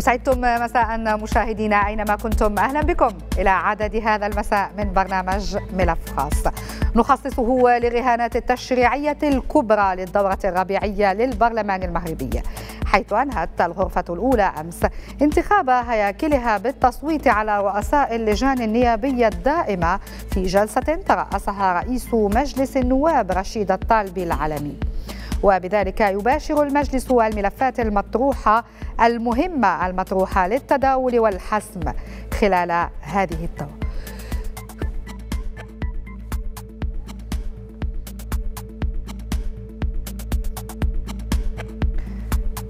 وسعدتم مساء مشاهدينا أينما كنتم أهلا بكم إلى عدد هذا المساء من برنامج ملف خاص نخصصه لرهانات التشريعية الكبرى للدورة الربيعية للبرلمان المغربي حيث أنهت الغرفة الأولى أمس انتخاب هياكلها بالتصويت على رؤساء اللجان النيابية الدائمة في جلسة ترأسها رئيس مجلس النواب رشيد الطالبي العالمي وبذلك يباشر المجلس الملفات المطروحة المهمة المطروحة للتداول والحسم خلال هذه الطاقة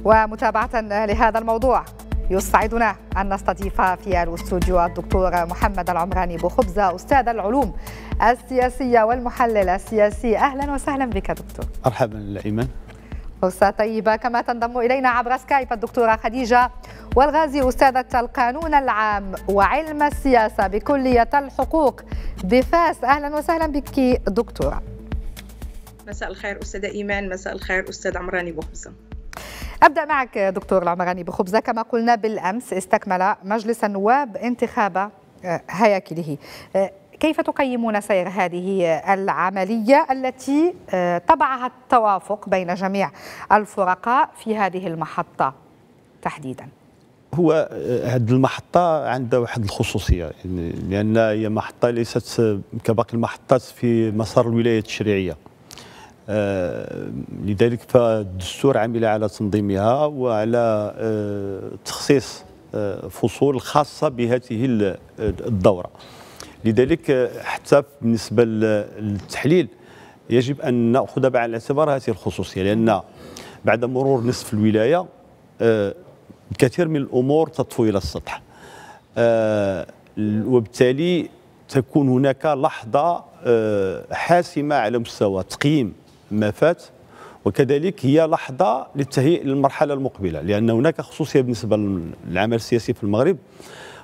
ومتابعة لهذا الموضوع يسعدنا أن نستضيف في الاستوديو الدكتور محمد العمراني بوخبزة أستاذ العلوم السياسية والمحلل السياسي أهلا وسهلا بك دكتور مرحبا الأيمن فرصة طيبة كما تنضم إلينا عبر سكايب الدكتورة خديجة والغازي أستاذة القانون العام وعلم السياسة بكلية الحقوق بفاس أهلا وسهلا بك دكتورة مساء الخير أستاذة إيمان مساء الخير أستاذ عمراني بوخبزة أبدأ معك دكتور العمراني بخبزة كما قلنا بالأمس استكمل مجلس النواب انتخاب آه، هياكله آه، كيف تقيمون سير هذه العملية التي آه، طبعها التوافق بين جميع الفرقاء في هذه المحطة تحديدا هو هذه المحطة عندها واحد الخصوصية يعني لأن هي محطة ليست كباقي المحطات في مسار الولاية التشريعية آه، لذلك فالدستور عمل على تنظيمها وعلى آه، تخصيص آه، فصول خاصة بهذه الدورة لذلك حتى بالنسبة للتحليل يجب أن نأخذ بعين الاعتبار هذه الخصوصية لأن بعد مرور نصف الولاية الكثير من الأمور تطفو إلى السطح وبالتالي تكون هناك لحظة حاسمة على مستوى تقييم ما فات وكذلك هي لحظه للتهيئ للمرحله المقبله لان هناك خصوصيه بالنسبه للعمل السياسي في المغرب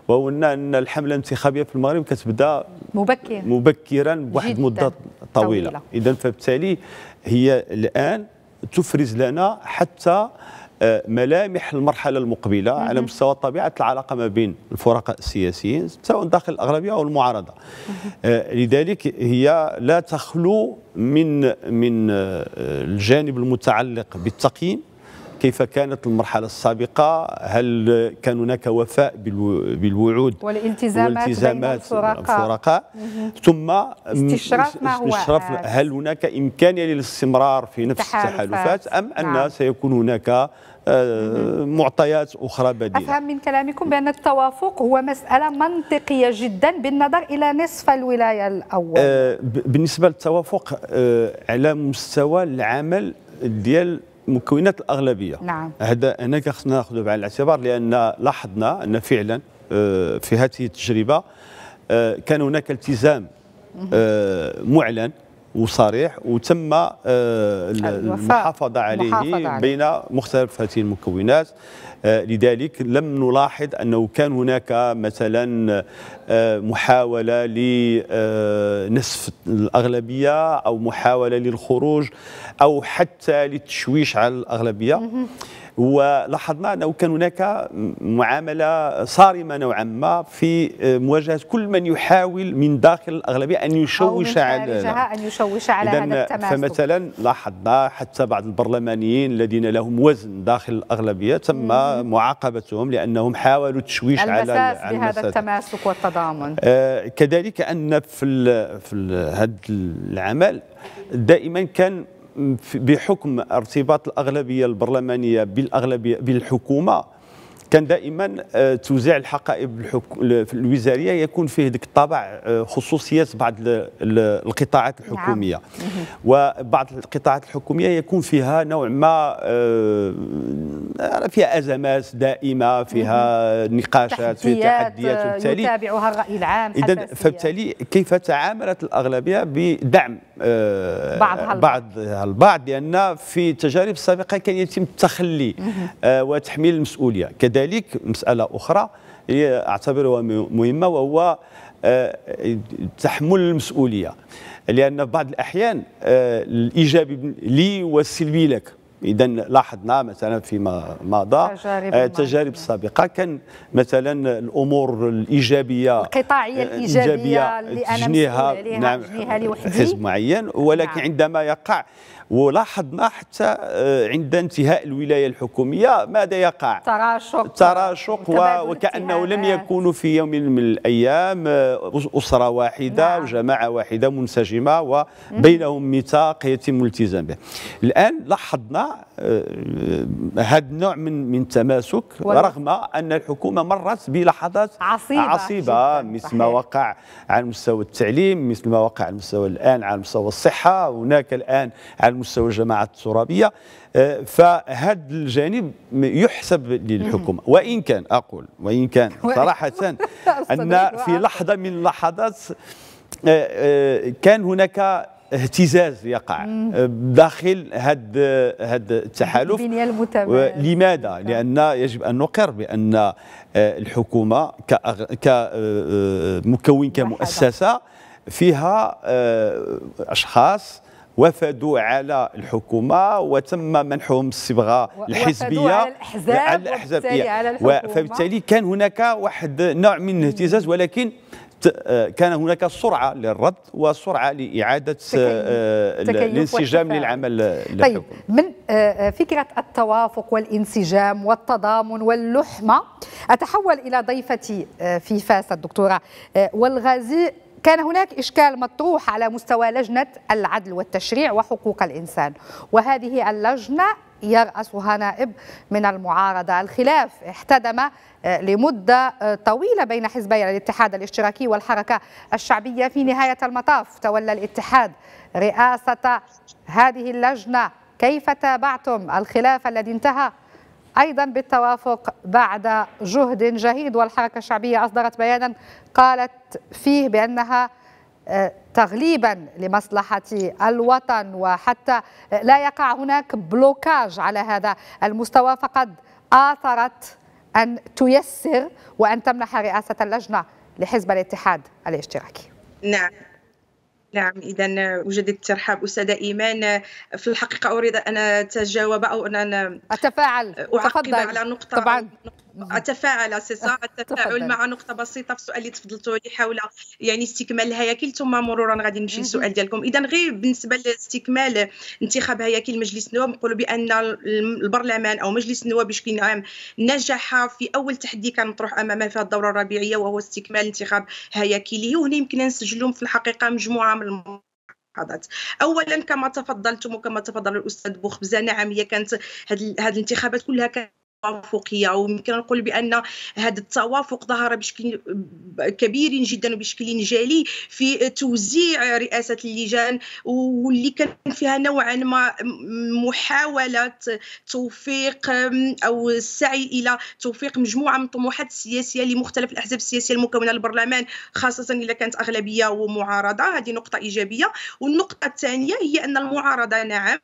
وهو ان الحمله الانتخابيه في المغرب كتبدا مبكر مبكرا بواحد مده طويله, طويلة. اذا فبالتالي هي الان تفرز لنا حتى آه، ملامح المرحله المقبله مم. على مستوى طبيعه العلاقه ما بين الفرقاء السياسيين سواء داخل الاغلبيه او المعارضه آه لذلك هي لا تخلو من من آه، الجانب المتعلق بالتقييم كيف كانت المرحلة السابقة هل كان هناك وفاء بالوعود والالتزامات, والالتزامات الفرقاء ثم استشراف ما هو هل هناك إمكانية للاستمرار في نفس التحالفات أم أن نعم. سيكون هناك آه، معطيات اخرى بديله افهم من كلامكم بان التوافق هو مساله منطقيه جدا بالنظر الى نصف الولايه الاول آه، بالنسبه للتوافق آه، على مستوى العمل ديال مكونات الاغلبيه نعم هذا هنا خصنا ناخذه بعين الاعتبار لان لاحظنا ان فعلا آه، في هذه التجربه آه، كان هناك التزام آه، معلن وصريح وتم آه، المحافظه عليه بين مختلف هذه المكونات آه، لذلك لم نلاحظ انه كان هناك مثلا آه، محاوله لنسف الاغلبيه او محاوله للخروج او حتى للتشويش على الاغلبيه ولاحظنا انه كان هناك معامله صارمه نوعا ما في آه، مواجهه كل من يحاول من داخل الاغلبيه ان يشوش على ان يشوش على هذا التماسك فمثلا لاحظنا حتى بعض البرلمانيين الذين لهم وزن داخل الاغلبيه تم معاقبتهم لانهم حاولوا التشويش على على بهذا التماسك والتضامن آه كذلك ان في في هذا العمل دائما كان بحكم ارتباط الاغلبيه البرلمانيه بالاغلبيه بالحكومه كان دائما آه، توزيع الحقائب في الوزاريه يكون فيه ذاك الطابع آه، خصوصيه بعض القطاعات نعم. الحكوميه نعم. وبعض القطاعات الحكوميه يكون فيها نوع ما آه، فيها ازمات دائمه فيها نقاشات فيها تحديات وبالتالي يتابعها الراي العام اذا فبالتالي كيف تعاملت الاغلبيه بدعم آه، بعضها البعض البعض لان في تجارب سابقه كان يتم التخلي آه، وتحميل المسؤوليه كذلك مساله اخرى اعتبرها مهمه وهو آه، تحمل المسؤوليه لان بعض الاحيان الايجابي لي والسلبي لك اذا لاحظنا مثلا فيما مضى التجارب آه، السابقه كان مثلا الامور الايجابيه القطاعيه آه، الايجابيه اللي انا نعم لوحدي حزب معين ولكن نعم. عندما يقع ولاحظنا حتى آه، عند انتهاء الولايه الحكوميه ماذا يقع؟ تراشق تراشق وكانه لم يكونوا في يوم من الايام آه، اسره واحده نعم. وجماعه واحده منسجمه وبينهم ميثاق يتم الالتزام به. الان لاحظنا آه، هذا النوع من من تماسك رغم ان الحكومه مرت بلحظات عصيبه, عصيبة مثل ما وقع على مستوى التعليم مثل ما وقع على مستوى الان على مستوى الصحه هناك الان على مستوى الجماعات الترابيه آه، فهذا الجانب يحسب للحكومه وان كان اقول وان كان صراحه ان في لحظه من اللحظات آه، كان هناك اهتزاز يقع آه، داخل هذا هذا التحالف لماذا؟ لان يجب ان نقر بان آه، الحكومه كمكون آه، كمؤسسه فيها اشخاص وفدوا على الحكومه وتم منحهم الصبغه الحزبيه على الاحزاب, على الأحزاب وبالتالي على فبالتالي كان هناك واحد نوع من الاهتزاز ولكن آه، كان هناك سرعة للرد وسرعة لإعادة الانسجام آه، آه، للعمل للعمل طيب من فكرة التوافق والانسجام والتضامن واللحمة أتحول إلى ضيفتي في فاس الدكتورة والغازي كان هناك إشكال مطروح على مستوى لجنة العدل والتشريع وحقوق الإنسان وهذه اللجنة يرأسها نائب من المعارضة الخلاف احتدم آه، لمدة آه، طويلة بين حزبي الاتحاد الاشتراكي والحركة الشعبية في نهاية المطاف تولى الاتحاد رئاسة هذه اللجنة كيف تابعتم الخلاف الذي انتهى أيضا بالتوافق بعد جهد جهيد والحركة الشعبية أصدرت بيانا قالت فيه بأنها تغليبا لمصلحة الوطن وحتى لا يقع هناك بلوكاج على هذا المستوى فقد آثرت أن تيسر وأن تمنح رئاسة اللجنة لحزب الاتحاد الاشتراكي نعم نعم اذا وجدت ترحاب استاذه ايمان في الحقيقه اريد ان اتجاوب او ان اتفاعل اعقب على نقطه طبعا اتفاعل سيسا التفاعل أه، مع نقطه بسيطه في السؤال اللي تفضلتوا لي حول يعني استكمال الهياكل ثم مرورا غادي نمشي للسؤال ديالكم اذا غير بالنسبه لاستكمال انتخاب هياكل مجلس النواب نقولوا بان البرلمان او مجلس النواب بشكل عام نجح في اول تحدي كان مطروح امامه في الدوره الربيعيه وهو استكمال انتخاب هياكله وهنا يمكن نسجلهم في الحقيقه مجموعه من الم... الملاحظات اولا كما تفضلتم وكما تفضل الاستاذ بوخبزه نعم هي كانت هذه الانتخابات كلها كانت التوافقيه ويمكن نقول بان هذا التوافق ظهر بشكل كبير جدا وبشكل جلي في توزيع رئاسه اللجان واللي كان فيها نوعا ما محاوله توفيق او السعي الى توفيق مجموعه من الطموحات السياسيه لمختلف الاحزاب السياسيه المكونه للبرلمان خاصه اذا كانت اغلبيه ومعارضه هذه نقطه ايجابيه والنقطه الثانيه هي ان المعارضه نعم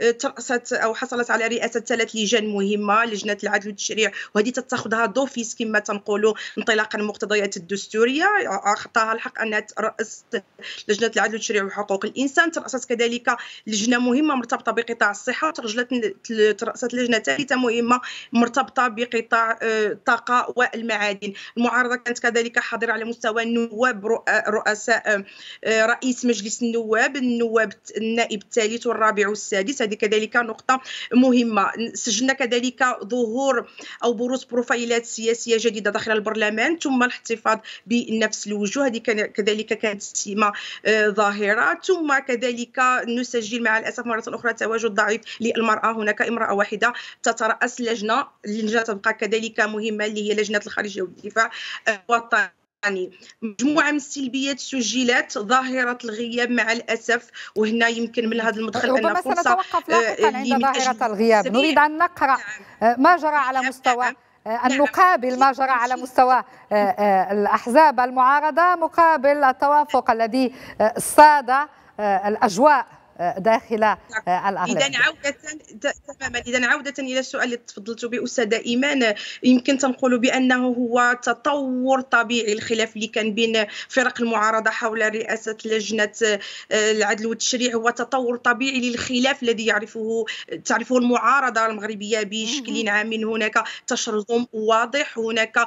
آه، ترأست او حصلت على رئاسه ثلاث لجان مهمه لجنه العدل والتشريع وهذه تتخذها دوفيس كما تنقولوا انطلاقا من المقتضيات الدستوريه اعطاها الحق انها تراس لجنه العدل والتشريع وحقوق الانسان تراست كذلك لجنه مهمه مرتبطه بقطاع الصحه وترجلت تراست لجنه ثالثه مهمه مرتبطه بقطاع آه، الطاقه والمعادن المعارضه كانت كذلك حاضره على مستوى النواب رؤساء آه، رئيس مجلس النواب النواب النائب الثالث والرابع السادس هذه كذلك نقطة مهمة سجلنا كذلك ظهور أو بروز بروفايلات سياسية جديدة داخل البرلمان ثم الاحتفاظ بنفس الوجوه هذه كذلك كانت سيمة آه، ظاهرة ثم كذلك نسجل مع الأسف مرة أخرى تواجد ضعيف للمرأة هناك امرأة واحدة تترأس لجنة اللجنة تبقى كذلك مهمة اللي هي لجنة الخارجية والدفاع آه، الوطني يعني مجموعه من السلبيات سجلت ظاهره الغياب مع الاسف وهنا يمكن من هذا المدخل ربما سنتوقف لاحقا آه، عند ظاهره الغياب نريد ان نقرا نعم. آه، ما جرى على نعم، مستوى نعم. آه، أن نقابل ما جرى على مستوى الأحزاب المعارضة مقابل التوافق الذي صاد الأجواء داخل آه، نعم. الاغلب اذا عوده تماما اذا عوده الى السؤال اللي تفضلت به استاذه ايمان يمكن تنقول بانه هو تطور طبيعي الخلاف اللي كان بين فرق المعارضه حول رئاسه لجنه آه، العدل والتشريع هو تطور طبيعي للخلاف الذي يعرفه تعرفه المعارضه المغربيه بشكل عام هناك تشرذم واضح هناك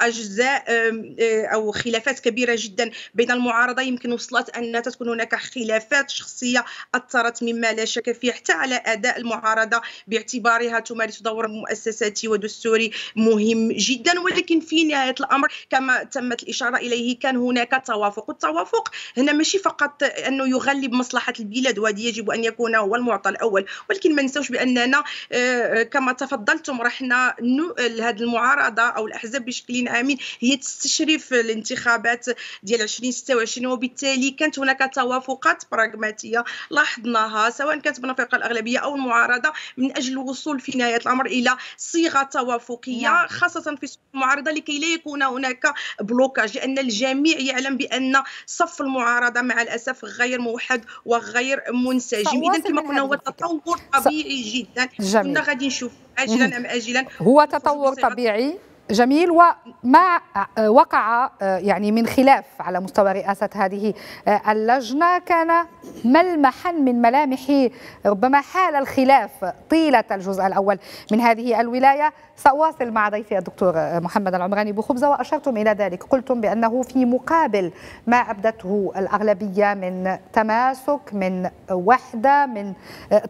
اجزاء آه، او خلافات كبيره جدا بين المعارضه يمكن وصلت ان تكون هناك خلافات شخصيه أثرت مما لا شك فيه حتى على أداء المعارضة باعتبارها تمارس دور مؤسساتي ودستوري مهم جدا ولكن في نهاية الأمر كما تمت الإشارة إليه كان هناك توافق التوافق هنا ماشي فقط أنه يغلب مصلحة البلاد وهذا يجب أن يكون هو المعطى الأول ولكن ما ننساوش بأننا آه، كما تفضلتم رحنا هذه المعارضة أو الأحزاب بشكل عام هي تستشرف الانتخابات ديال 2026 وبالتالي كانت هناك توافقات براغماتية لاحظناها سواء كانت من الفرقه الاغلبيه او المعارضه من اجل الوصول في نهايه الامر الى صيغه توافقيه نعم. خاصه في المعارضه لكي لا يكون هناك بلوكاج لان الجميع يعلم بان صف المعارضه مع الاسف غير موحد وغير منسجم اذا كما قلنا هو تطور طبيعي جدا كنا غادي نشوف اجلا ام اجلا هو تطور طبيعي جميل وما آه، وقع آه، يعني من خلاف على مستوى رئاسة هذه آه، اللجنة كان ملمحا من ملامح ربما حال الخلاف طيلة الجزء الأول من هذه الولاية سأواصل مع ضيفي الدكتور محمد العمراني بخبزة وأشرتم إلى ذلك قلتم بأنه في مقابل ما أبدته الأغلبية من تماسك من وحدة من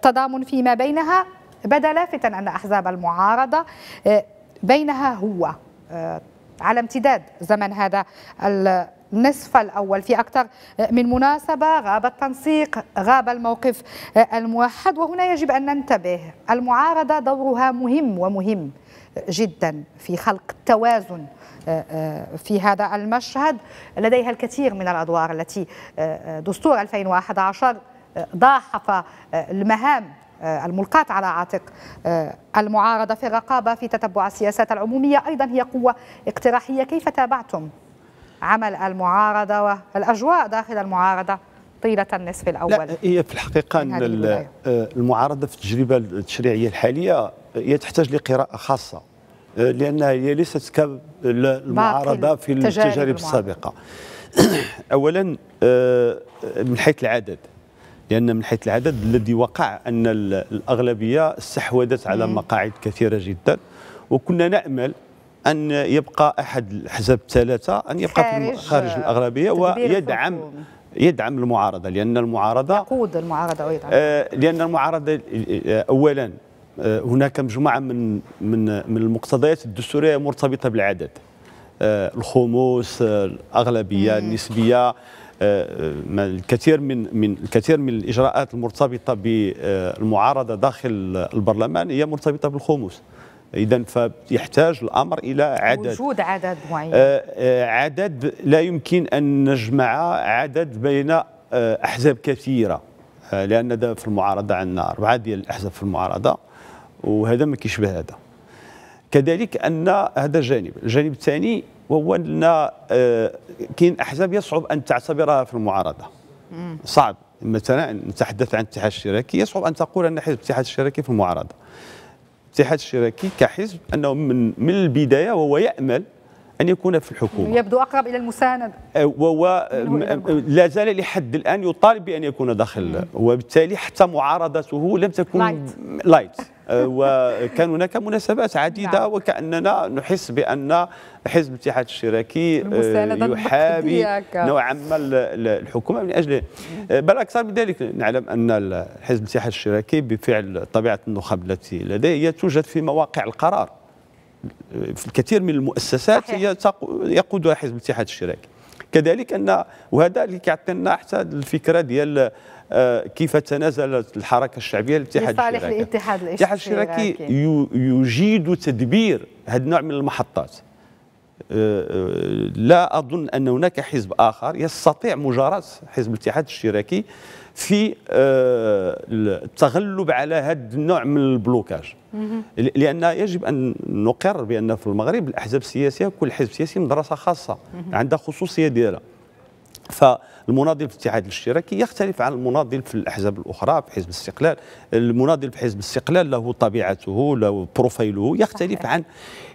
تضامن فيما بينها بدا لافتا أن أحزاب المعارضة بينها هو آه، على امتداد زمن هذا النصف الأول في أكثر من مناسبة غاب التنسيق غاب الموقف آه، الموحد وهنا يجب أن ننتبه المعارضة دورها مهم ومهم جدا في خلق التوازن آه، في هذا المشهد لديها الكثير من الأدوار التي دستور 2011 ضاعف المهام آه، الملقاة على عاتق آه، المعارضة في الرقابة في تتبع السياسات العمومية أيضا هي قوة اقتراحية كيف تابعتم عمل المعارضة والأجواء داخل المعارضة طيلة النصف الأول لا هي في الحقيقة أن آه، المعارضة في التجربة التشريعية الحالية هي تحتاج لقراءة خاصة لأنها هي ليست كالمعارضة في التجارب, التجارب السابقة أولا من حيث العدد لان من حيث العدد الذي وقع ان الاغلبيه استحوذت على مقاعد كثيره جدا وكنا نامل ان يبقى احد الاحزاب الثلاثه ان يبقى خارج, خارج الاغلبيه ويدعم يدعم المعارضه لان المعارضه يقود المعارضه ويدعم آه، لان المعارضه آه، اولا آه، هناك مجموعه من من من المقتضيات الدستوريه مرتبطه بالعدد الخموس الاغلبيه النسبيه الكثير من من الكثير من الاجراءات المرتبطه بالمعارضه داخل البرلمان هي مرتبطه بالخمس اذا فيحتاج الامر الى عدد وجود عدد معين آه، آه، عدد لا يمكن ان نجمع عدد بين آه، احزاب كثيره لان ده في المعارضه عندنا اربعه ديال الاحزاب في المعارضه وهذا ما كيشبه هذا كذلك ان هذا جانب الجانب الثاني وولنا آه، كاين احزاب يصعب ان تعتبرها في المعارضه صعب مثلا نتحدث عن الاتحاد الاشتراكي يصعب ان تقول ان حزب الاتحاد الاشتراكي في المعارضه الاتحاد الاشتراكي كحزب انه من من البدايه وهو يامل أن يكون في الحكومة يبدو أقرب إلى المساندة أه، وهو لا زال لحد الآن يطالب بأن يكون داخل وبالتالي حتى معارضته لم تكن لايت, أه، لايت. وكان هناك مناسبات عديدة نعم. وكأننا نحس بأن حزب الاتحاد الاشتراكي أه، يحامي نوعا ما الحكومة من أجل بل أكثر من ذلك نعلم أن حزب الاتحاد الاشتراكي بفعل طبيعة النخب التي لديه توجد في مواقع القرار في الكثير من المؤسسات هي يقودها حزب الاتحاد الاشتراكي كذلك ان وهذا اللي كيعطينا حتى الفكره ديال آه، كيف تنازلت الحركه الشعبيه الاتحاد الاشتراكي الاتحاد الاشتراكي يجيد تدبير هذا النوع من المحطات آه، آه، لا اظن ان هناك حزب اخر يستطيع مجاراه حزب الاتحاد الاشتراكي في التغلب على هذا النوع من البلوكاج لان يجب ان نقر بان في المغرب الاحزاب السياسيه كل حزب سياسي مدرسه خاصه عندها خصوصيه ديالها فالمناضل في الاتحاد الاشتراكي يختلف عن المناضل في الاحزاب الاخرى في حزب الاستقلال المناضل في حزب الاستقلال له طبيعته له بروفايله يختلف عن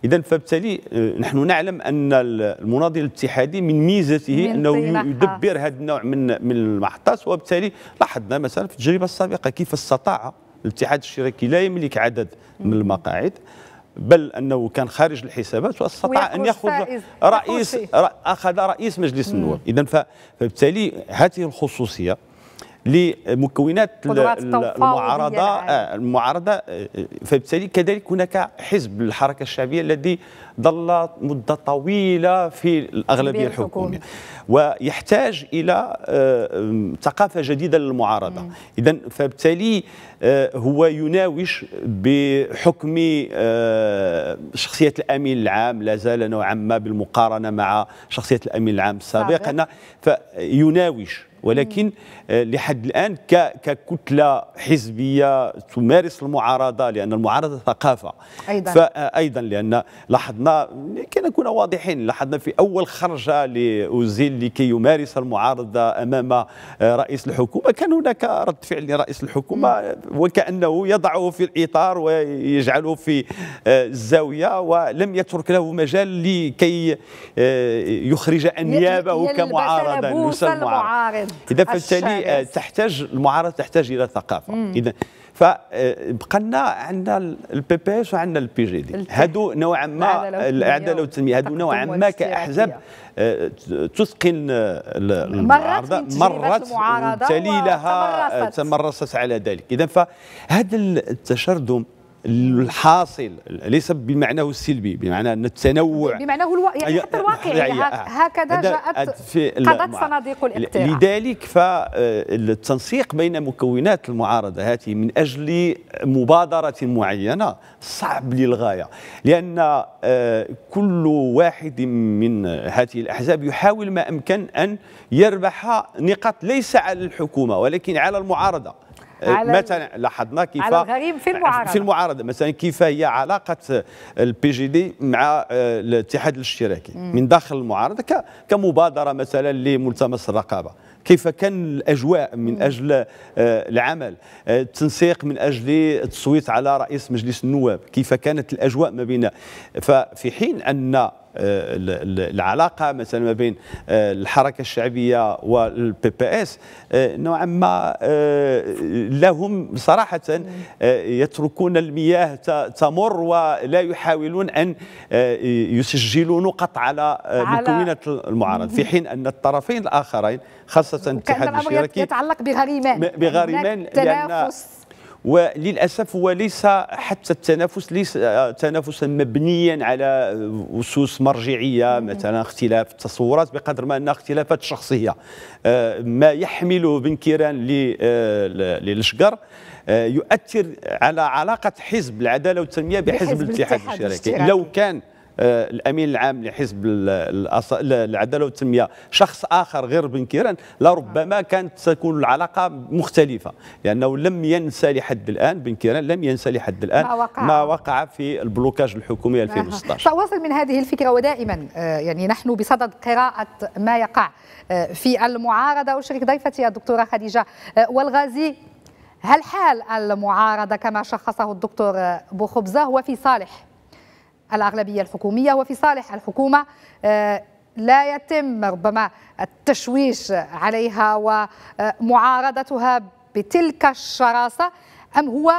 اذا فبالتالي آه، نحن نعلم ان المناضل الاتحادي من ميزته من انه يدبر هذا النوع من من المحطات وبالتالي لاحظنا مثلا في التجربه السابقه كيف استطاع الاتحاد الاشتراكي لا يملك عدد من المقاعد بل انه كان خارج الحسابات واستطاع ان ياخذ رئيس اخذ رئيس مجلس النواب اذا فبالتالي هذه الخصوصيه لمكونات المعارضه آه، المعارضه آه، فبالتالي كذلك هناك حزب الحركه الشعبيه الذي ظل مده طويله في الاغلبيه الحكوميه ويحتاج الى آه، ثقافه جديده للمعارضه اذا فبالتالي هو يناوش بحكم شخصيه الامين العام لا زال نوعا ما بالمقارنه مع شخصيه الامين العام السابق فيناوش ولكن آه، لحد الآن ككتلة حزبية تمارس المعارضة لأن المعارضة ثقافة أيضا فأيضا آه، لأن لاحظنا كي نكون واضحين لاحظنا في أول خرجة لأوزيل لكي يمارس المعارضة أمام آه، رئيس الحكومة كان هناك رد فعل لرئيس الحكومة وكأنه يضعه في الإطار ويجعله في الزاوية ولم يترك له مجال لكي يخرج أنيابه كمعارضة المعارض اذا فبالتالي آه، تحتاج المعارضه تحتاج الى ثقافه اذا لنا آه، عندنا البي بي اس وعندنا البي جي دي هادو نوعا ما العداله والتنميه آه، هادو نوعا ما كاحزاب تثقل المعارضه مرت وبالتالي لها تمرست على ذلك اذا فهذا التشرذم الحاصل ليس بمعناه السلبي بمعنى ان التنوع بمعناه الوا... يعني حتى الواقع يعني هكذا جاءت قضت صناديق الاقتراع لذلك فالتنسيق بين مكونات المعارضه هذه من اجل مبادره معينه صعب للغايه لان آه، كل واحد من هذه الاحزاب يحاول ما امكن ان يربح نقاط ليس على الحكومه ولكن على المعارضه إيه، مثلا لاحظنا كيف على الغريب يعني في المعارضه في المعارضه مثلا كيف هي علاقه البي جي دي مع آه، الاتحاد الاشتراكي مم. من داخل المعارضه كمبادره مثلا لملتمس الرقابه كيف كان الاجواء من اجل آه، العمل آه، التنسيق من اجل التصويت على رئيس مجلس النواب كيف كانت الاجواء ما بين ففي حين ان آه، العلاقه مثلا ما بين آه، الحركه الشعبيه والبي بي اس آه، نوعا ما لهم صراحه يتركون المياه تمر ولا يحاولون ان يسجلوا نقط على مكونات المعارضه في حين ان الطرفين الاخرين خاصه الاتحاد الاشتراكي يتعلق بغريمان بغريمان لان تنافس وللاسف هو ليس حتى التنافس ليس تنافسا مبنيا على اسس مرجعيه مثلا اختلاف التصورات بقدر ما ان اختلافات شخصيه آه، ما يحمله بن كيران آه، للشقر آه، يؤثر على علاقه حزب العداله والتنميه بحزب الاتحاد الاشتراكي لو كان آه، الامين العام لحزب العداله والتنميه شخص اخر غير بن كيران لربما كانت تكون العلاقه مختلفه لانه لم ينسى لحد الان بن كيران لم ينسى لحد الان ما وقع, ما وقع في البلوكاج الحكومي 2016 آه. تواصل من هذه الفكره ودائما آه، يعني نحن بصدد قراءه ما يقع في المعارضه اشرك ضيفتي الدكتوره خديجه والغازي هل حال المعارضه كما شخصه الدكتور بوخبزه هو في صالح الأغلبية الحكومية وفي صالح الحكومة آه، لا يتم ربما التشويش عليها ومعارضتها بتلك الشراسة أم هو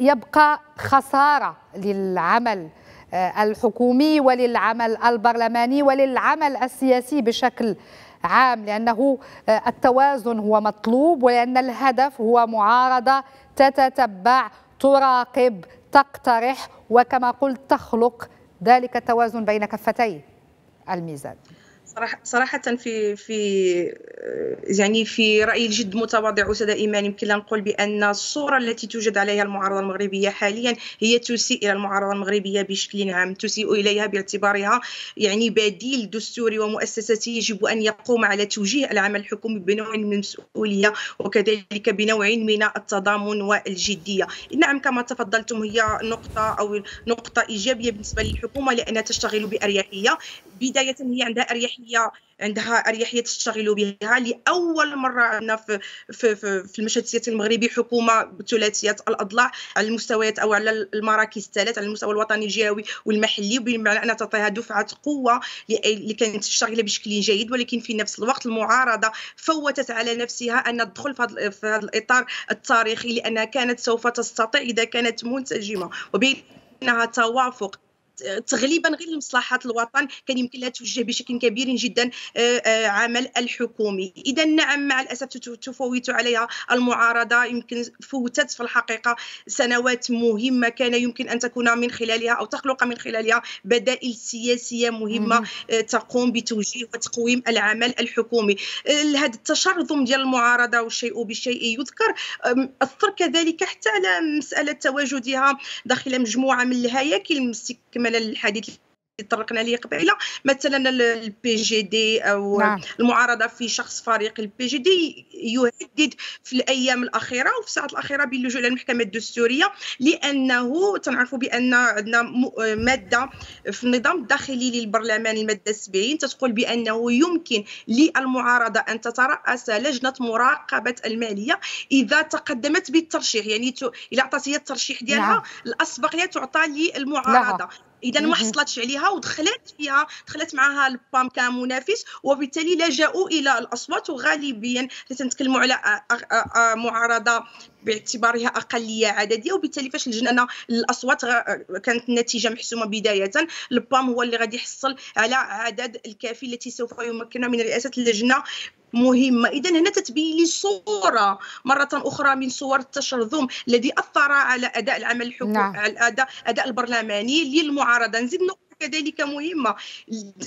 يبقى خسارة للعمل آه، الحكومي وللعمل البرلماني وللعمل السياسي بشكل عام لأنه آه، التوازن هو مطلوب ولأن الهدف هو معارضة تتتبع تراقب تقترح وكما قلت تخلق ذلك التوازن بين كفتي الميزان صراحة, في في آه، يعني في رأيي جد متواضع أستاذ إيمان يمكن أن نقول بأن الصورة التي توجد عليها المعارضة المغربية حاليا هي تسيء إلى المعارضة المغربية بشكل عام تسيء إليها باعتبارها يعني بديل دستوري ومؤسساتي يجب أن يقوم على توجيه العمل الحكومي بنوع من المسؤولية وكذلك بنوع من التضامن والجدية نعم كما تفضلتم هي نقطة أو نقطة إيجابية بالنسبة للحكومة لأنها تشتغل بأريحية بداية هي عندها أريحية التقنيه عندها اريحيه تشتغل بها لاول مره عندنا في في في, المشهد السياسي المغربي حكومه بثلاثيه الاضلاع على المستويات او على المراكز الثلاث على المستوى الوطني الجهوي والمحلي بمعنى ان تعطيها دفعه قوه اللي كانت تشتغل بشكل جيد ولكن في نفس الوقت المعارضه فوتت على نفسها ان تدخل في هذا الاطار التاريخي لانها كانت سوف تستطيع اذا كانت منسجمه وبينها توافق تغليبا غير لمصلحه الوطن كان يمكن لها توجه بشكل كبير جدا آه، آه، عمل الحكومي اذا نعم مع الاسف تفوت عليها المعارضه يمكن فوتت في الحقيقه سنوات مهمه كان يمكن ان تكون من خلالها او تخلق من خلالها بدائل سياسيه مهمه آه، تقوم بتوجيه وتقويم العمل الحكومي هذا التشرذم ديال المعارضه والشيء بشيء يذكر اثر كذلك حتى على مساله تواجدها داخل مجموعه من الهياكل كما الحديث اللي تطرقنا ليه قبيله مثلا البي جي دي او نعم. المعارضه في شخص فريق البي جي دي يهدد في الايام الاخيره وفي الساعات الاخيره باللجوء الى المحكمه الدستوريه لانه تنعرفوا بان عندنا ماده في النظام الداخلي للبرلمان الماده 70 تقول بانه يمكن للمعارضه ان تتراس لجنه مراقبه الماليه اذا تقدمت بالترشيح يعني اذا عطات هي الترشيح ديالها نعم. الاسبقيه تعطى للمعارضه نعم. اذا ما حصلتش عليها ودخلت فيها دخلت معها البام كمنافس وبالتالي لجأوا الى الاصوات وغالبيا تنتكلموا على معارضه باعتبارها اقليه عدديه وبالتالي فاش لجنة الاصوات كانت النتيجه محسومه بدايه البام هو اللي غادي يحصل على عدد الكافي التي سوف يمكنه من رئاسه اللجنه مهمه اذا هنا تتبين لي صوره مره اخرى من صور التشرذم الذي اثر على اداء العمل الحكومي نعم. على اداء اداء البرلماني للمعارضه نزيد كذلك مهمه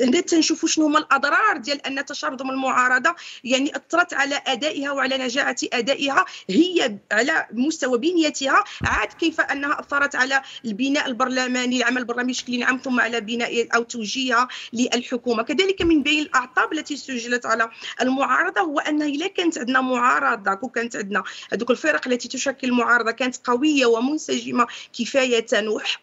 هنا تنشوفوا شنو هما الاضرار ديال ان تشرذم المعارضه يعني اثرت على ادائها وعلى نجاعه ادائها هي على مستوى بنيتها عاد كيف انها اثرت على البناء البرلماني العمل البرلماني بشكل عام ثم على بناء او توجيهها للحكومه كذلك من بين الاعطاب التي سجلت على المعارضه هو ان الا كانت عندنا معارضه كانت عندنا هذوك الفرق التي تشكل المعارضه كانت قويه ومنسجمه كفايه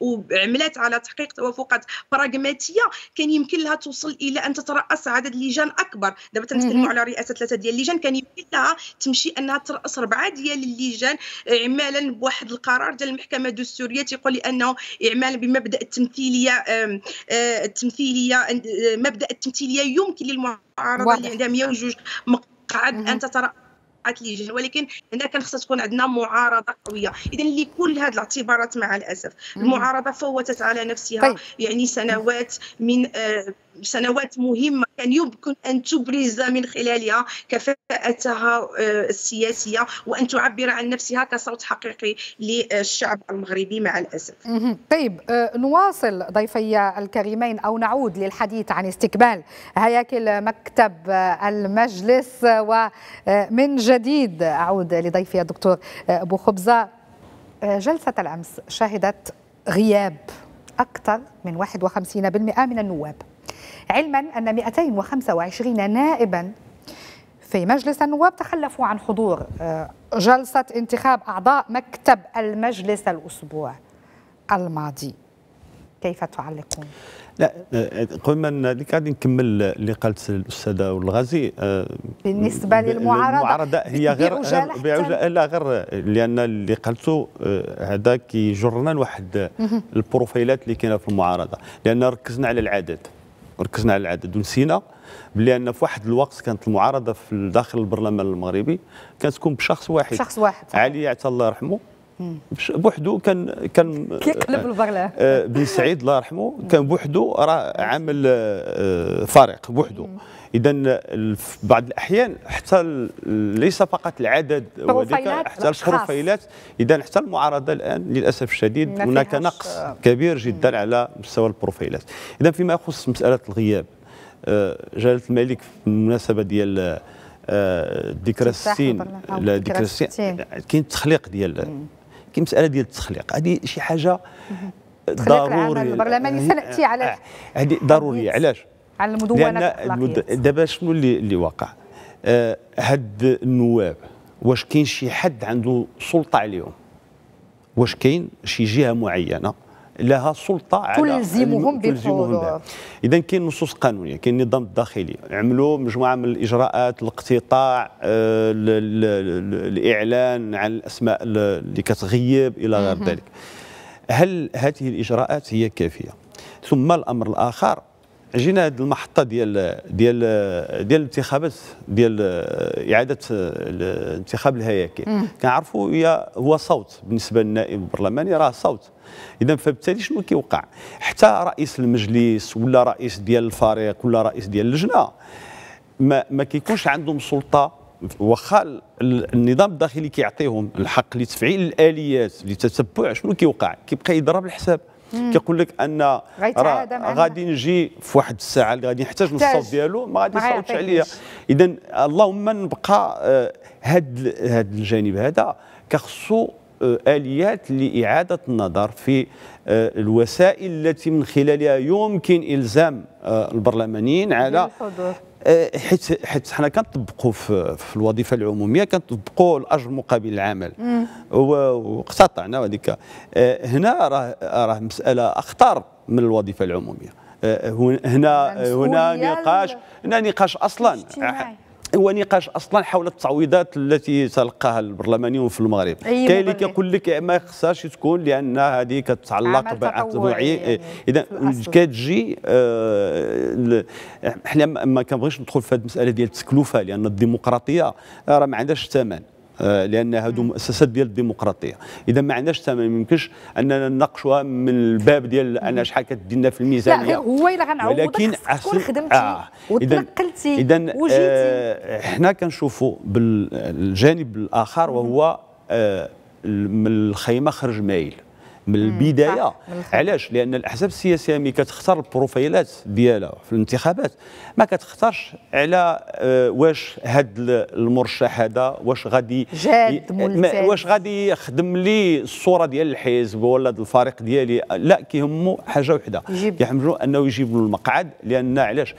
وعملت على تحقيق توافقات براغماتيه كان يمكن لها توصل الى ان تتراس عدد لجان اكبر دابا تنتكلموا على رئاسه ثلاثه ديال اللجان كان يمكن لها تمشي انها تراس اربعه ديال اللجان اعمالا بواحد القرار ديال المحكمه الدستوريه تيقول انه اعمالا بمبدا التمثيليه آه، التمثيليه آه، مبدا التمثيليه يمكن للمعارضه اللي عندها 102 مقعد ان تتراس اوقات اللي ولكن هنا كان خصها تكون عندنا معارضه قويه اذا لكل هذه الاعتبارات مع الاسف المعارضه فوتت على نفسها طيب. يعني سنوات من آه، سنوات مهمة كان يمكن أن تبرز من خلالها كفاءتها آه، السياسية وأن تعبر عن نفسها كصوت حقيقي للشعب المغربي مع الأسف طيب آه، نواصل ضيفي الكريمين أو نعود للحديث عن استكمال هياكل مكتب آه، المجلس ومن جديد أعود لضيفي الدكتور أبو خبزة جلسة الأمس شهدت غياب أكثر من 51% من النواب علما أن 225 نائبا في مجلس النواب تخلفوا عن حضور آه، جلسة انتخاب أعضاء مكتب المجلس الأسبوع الماضي كيف تعلقون؟ لا آه، قبل ما غادي نكمل اللي قالت الاستاذه والغازي آه، بالنسبه للمعارضه المعارضه هي غير بعجلة لا غير لان اللي قالته هذا كيجرنا لواحد البروفيلات اللي كاينه في المعارضه لان ركزنا على العدد ركزنا على العدد ونسينا بلي ان في واحد الوقت كانت المعارضه في داخل البرلمان المغربي كانت تكون بشخص واحد شخص واحد علي عطا الله يرحمه بوحدو كان كان كيقلب البرلمان آه، آه، بن سعيد الله يرحمه كان بوحدو راه عامل آه، فريق بوحدو اذا في بعض الاحيان حتى ليس فقط العدد وذلك حتى البروفايلات اذا حتى المعارضه الان للاسف الشديد هناك نقص آه. كبير جدا مم. على مستوى البروفايلات اذا فيما يخص مساله الغياب آه، جلاله الملك في المناسبه ديال ذكرى آه، السين ذكرى السين كاين التخليق ديال كاين مساله ديال التخليق هذه شي حاجه ضروري البرلمان سناتي على هذه ضروريه علاش على المدونة دابا شنو اللي اللي واقع آه هاد النواب واش كاين شي حد عنده سلطه عليهم واش كاين شي جهه معينه لها سلطه تلزمهم على تلزمهم اذا كاين نصوص قانونيه كاين النظام الداخلي عملوا مجموعه من الاجراءات الاقتطاع آه الاعلان عن الاسماء اللي كتغيب الى غير ذلك هل هذه الاجراءات هي كافيه ثم الامر الاخر جينا هذه المحطه ديال ديال ديال الانتخابات ديال اعاده انتخاب الهياكل كنعرفوا هي هو صوت بالنسبه للنائب البرلماني راه صوت اذا فبالتالي شنو كيوقع حتى رئيس المجلس ولا رئيس ديال الفريق ولا رئيس ديال اللجنه ما ما كيكونش عندهم سلطه واخا النظام الداخلي كيعطيهم الحق لتفعيل الاليات لتتبع شنو كيوقع كيبقى يضرب الحساب كيقول لك ان غادي نجي في واحد الساعه اللي غادي نحتاج نصوت ديالو ما غادي يصوتش عليا اذا اللهم نبقى آه، هاد هاد الجانب هذا كخصو آه، اليات لاعاده النظر في آه، الوسائل التي من خلالها يمكن الزام البرلمانيين على آه، حيت حيت حنا كنطبقوا في, في الوظيفه العموميه كنطبقوا الاجر مقابل العمل واقتطعنا هذيك آه، هنا راه راه مساله اخطر من الوظيفه العموميه آه، هنا هنا نقاش هنا نقاش اصلا نقاش اصلا حول التعويضات التي تلقاها البرلمانيون في المغرب كاين اللي كيقول لك ما خصهاش تكون لان هذه كتعلق بعقد تطوعي إيه، يعني إيه، اذا كتجي آه حنا ما كنبغيش ندخل في هذه المساله ديال التكلفه لان الديمقراطيه آه، راه ما عندهاش ثمن آه، لان هادو مؤسسات ديال الديمقراطيه اذا ما عندناش ما يمكنش اننا نناقشوها من الباب ديال انا شحال لنا في الميزانيه لا هو الا غنعوضك ولكن تكون خدمتي آه. وتنقلتي اذا آه حنا كنشوفوا بالجانب الاخر وهو آه من الخيمه خرج مايل من البدايه علاش لان الاحزاب السياسيه ملي كتختار البروفايلات ديالها في الانتخابات ما كتختارش على آه، واش هاد المرشح هذا واش غادي جاد واش غادي يخدم لي الصوره ديال الحزب ولا الفريق ديالي لا كيهمو حاجه وحده كيحملو انه يجيب له المقعد لان علاش